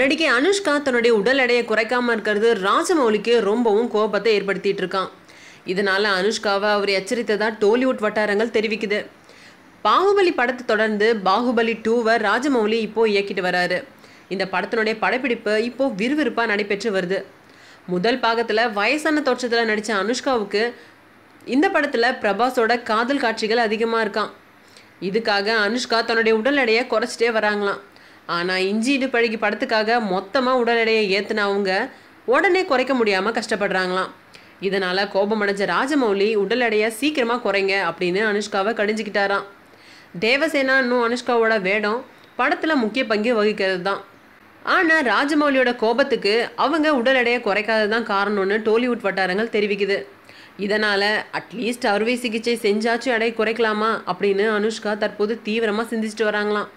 நடிகை அனுஷ்கா தன்னுடைய உடல் எடையை குறைக்காம இருக்கிறது ராஜமௌலிக்கு ரொம்பவும் கோபத்தை ஏற்படுத்திட்டு இருக்கான் இதனால அனுஷ்காவை அவர் எச்சரித்ததா டோலிவுட் வட்டாரங்கள் தெரிவிக்குது பாகுபலி படத்தை தொடர்ந்து பாகுபலி டூவை ராஜமௌலி இப்போ இயக்கிட்டு வராரு இந்த படத்தினுடைய படப்பிடிப்பு இப்போ விறுவிறுப்பாக நடைபெற்று வருது முதல் பாகத்தில் வயசான தோற்றத்தில் நடித்த அனுஷ்காவுக்கு இந்த படத்தில் பிரபாஸோட காதல் காட்சிகள் அதிகமாக இருக்கான் இதுக்காக அனுஷ்கா தன்னுடைய உடல் எடையை குறைச்சிட்டே வராங்களாம் ஆனால் இஞ்சி இடு பழகி படத்துக்காக மொத்தமாக உடல் எடையை ஏற்றினவங்க உடனே குறைக்க முடியாமல் கஷ்டப்படுறாங்களாம் இதனால் கோபமடைஞ்ச ராஜமௌலி உடல் எடையை சீக்கிரமாக குறைங்க அப்படின்னு அனுஷ்காவை கடிஞ்சிக்கிட்டாராம் தேவசேனா இன்னும் அனுஷ்காவோட வேடம் படத்தில் முக்கிய பங்கு வகிக்கிறது தான் ஆனால் ராஜமௌலியோட கோபத்துக்கு அவங்க உடல் எடையை குறைக்காதது தான் காரணம்னு டோலிவுட் வட்டாரங்கள் தெரிவிக்குது இதனால் அட்லீஸ்ட் அறுவை சிகிச்சை செஞ்சாச்சும் எடை குறைக்கலாமா அப்படின்னு அனுஷ்கா தற்போது தீவிரமாக சிந்திச்சுட்டு வராங்களாம்